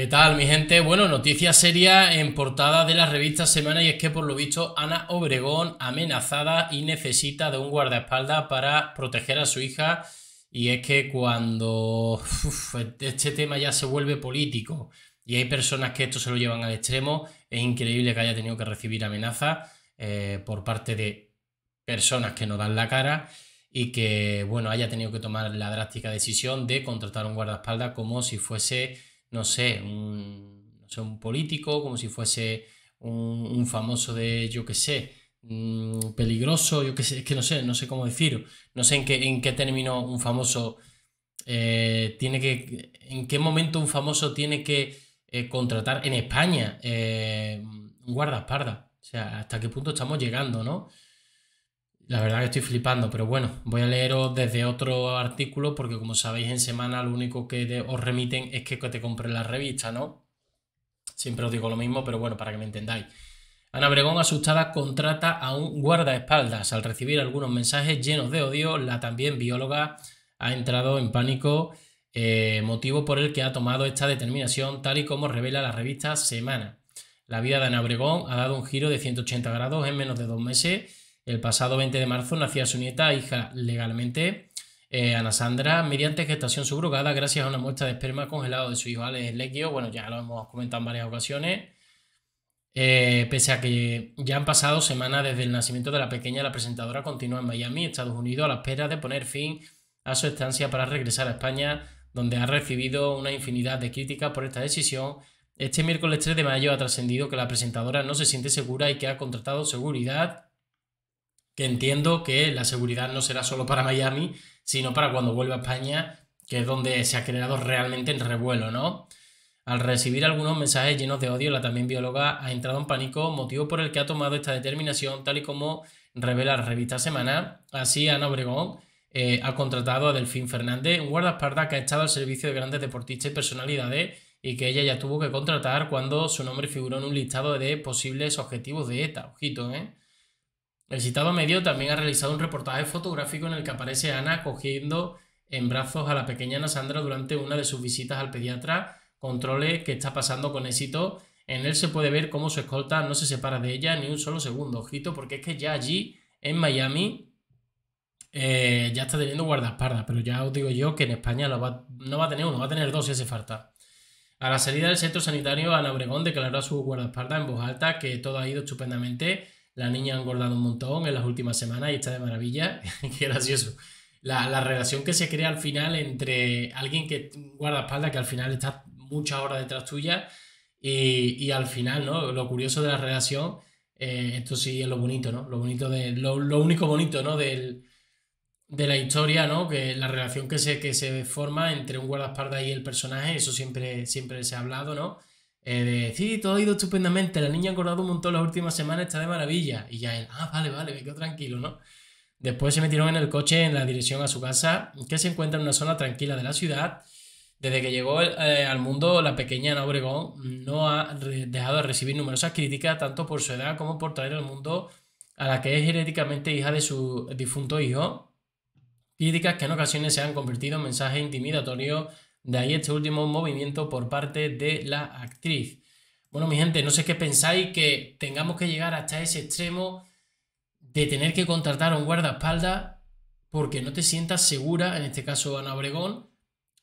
¿Qué tal, mi gente? Bueno, noticia seria en portada de la revista Semana y es que por lo visto Ana Obregón amenazada y necesita de un guardaespaldas para proteger a su hija y es que cuando este tema ya se vuelve político y hay personas que esto se lo llevan al extremo, es increíble que haya tenido que recibir amenaza eh, por parte de personas que no dan la cara y que, bueno, haya tenido que tomar la drástica decisión de contratar un guardaespaldas como si fuese no sé, un, no sé, un político, como si fuese un, famoso de, yo qué sé, mm, peligroso, yo qué sé, es que no sé, no sé cómo decir no sé en qué, en qué término un famoso eh, tiene que, en qué momento un famoso tiene que eh, contratar en España eh, un guardaespaldas, o sea, hasta qué punto estamos llegando, ¿no? La verdad que estoy flipando, pero bueno, voy a leeros desde otro artículo porque como sabéis en semana lo único que os remiten es que te compren la revista, ¿no? Siempre os digo lo mismo, pero bueno, para que me entendáis. Ana Bregón, asustada, contrata a un guardaespaldas. Al recibir algunos mensajes llenos de odio, la también bióloga ha entrado en pánico, eh, motivo por el que ha tomado esta determinación, tal y como revela la revista Semana. La vida de Ana Bregón ha dado un giro de 180 grados en menos de dos meses el pasado 20 de marzo nacía su nieta, hija legalmente, eh, Ana Sandra, mediante gestación subrogada gracias a una muestra de esperma congelado de su hijo Alex Lequio. Bueno, ya lo hemos comentado en varias ocasiones. Eh, pese a que ya han pasado semanas desde el nacimiento de la pequeña, la presentadora continúa en Miami, Estados Unidos, a la espera de poner fin a su estancia para regresar a España, donde ha recibido una infinidad de críticas por esta decisión. Este miércoles 3 de mayo ha trascendido que la presentadora no se siente segura y que ha contratado seguridad entiendo que la seguridad no será solo para Miami, sino para cuando vuelva a España, que es donde se ha creado realmente el revuelo, ¿no? Al recibir algunos mensajes llenos de odio, la también bióloga ha entrado en pánico, motivo por el que ha tomado esta determinación, tal y como revela la revista Semana. Así, Ana Obregón eh, ha contratado a Delfín Fernández, un guardaespaldas que ha estado al servicio de grandes deportistas y personalidades y que ella ya tuvo que contratar cuando su nombre figuró en un listado de posibles objetivos de ETA. Ojito, ¿eh? El citado medio también ha realizado un reportaje fotográfico en el que aparece Ana cogiendo en brazos a la pequeña Ana Sandra durante una de sus visitas al pediatra, controle que está pasando con éxito. En él se puede ver cómo su escolta no se separa de ella ni un solo segundo. Ojito, porque es que ya allí, en Miami, eh, ya está teniendo guardaespaldas, pero ya os digo yo que en España no va a tener uno, va a tener dos si hace falta. A la salida del centro sanitario, Ana Obregón declaró su guardaespaldas en voz alta que todo ha ido estupendamente la niña ha engordado un montón en las últimas semanas y está de maravilla. Qué gracioso. La, la, relación que se crea al final entre alguien que guarda espalda que al final está muchas horas detrás tuya, y, al final, ¿no? Lo curioso de la relación, eh, esto sí es lo bonito, ¿no? Lo bonito de. Lo, único bonito, ¿no? de la historia, ¿no? Que la relación que se, que se forma entre un guardaespaldas y el personaje, eso siempre, siempre se ha hablado, ¿no? Eh, sí, todo ha ido estupendamente, la niña ha acordado un montón las últimas semanas, está de maravilla. Y ya él, ah, vale, vale, me quedo tranquilo, ¿no? Después se metieron en el coche en la dirección a su casa, que se encuentra en una zona tranquila de la ciudad. Desde que llegó eh, al mundo, la pequeña Ana Obregón no ha dejado de recibir numerosas críticas, tanto por su edad como por traer al mundo a la que es heréticamente hija de su difunto hijo. Críticas que en ocasiones se han convertido en mensajes intimidatorios de ahí este último movimiento por parte de la actriz. Bueno, mi gente, no sé qué pensáis que tengamos que llegar hasta ese extremo de tener que contratar a un guardaespaldas porque no te sientas segura, en este caso Ana Obregón,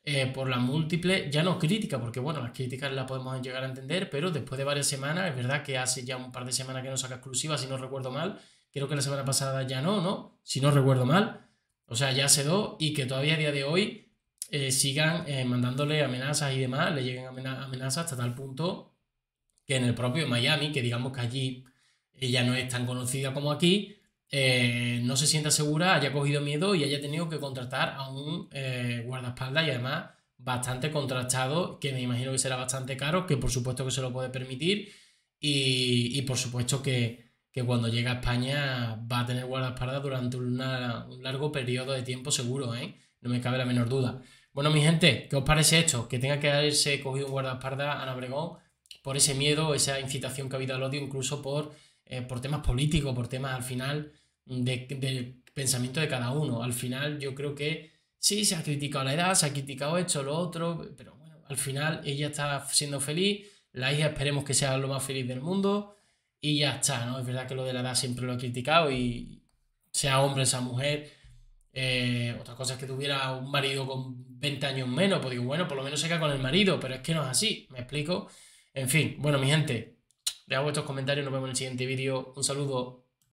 eh, por la múltiple, ya no crítica, porque bueno, las críticas las podemos llegar a entender, pero después de varias semanas, es verdad que hace ya un par de semanas que no saca exclusiva, si no recuerdo mal, creo que la semana pasada ya no, ¿no? Si no recuerdo mal, o sea, ya se dos y que todavía a día de hoy eh, sigan eh, mandándole amenazas y demás, le lleguen amenazas hasta tal punto que en el propio Miami, que digamos que allí ella no es tan conocida como aquí, eh, no se sienta segura, haya cogido miedo y haya tenido que contratar a un guardaespaldas y además bastante contratado que me imagino que será bastante caro, que por supuesto que se lo puede permitir y, por supuesto que, cuando llega a España va a tener guardaespaldas durante un largo periodo de tiempo seguro, ¿eh? no me cabe la menor duda. Bueno, mi gente, ¿qué os parece esto? Que tenga que haberse cogido un guardaespaldas a Ana Bregón por ese miedo, esa incitación que ha habido al odio, incluso por, eh, por temas políticos, por temas al final de, del pensamiento de cada uno. Al final yo creo que sí, se ha criticado la edad, se ha criticado esto, lo otro, pero bueno, al final ella está siendo feliz, la hija esperemos que sea lo más feliz del mundo y ya está, ¿no? Es verdad que lo de la edad siempre lo ha criticado y sea hombre, sea mujer, otras eh, otra cosa que tuviera un marido con 20 años menos, pues digo, bueno, por lo menos se queda con el marido, pero es que no es así, me explico. En fin, bueno, mi gente, dejad vuestros comentarios, nos vemos en el siguiente vídeo. Un saludo.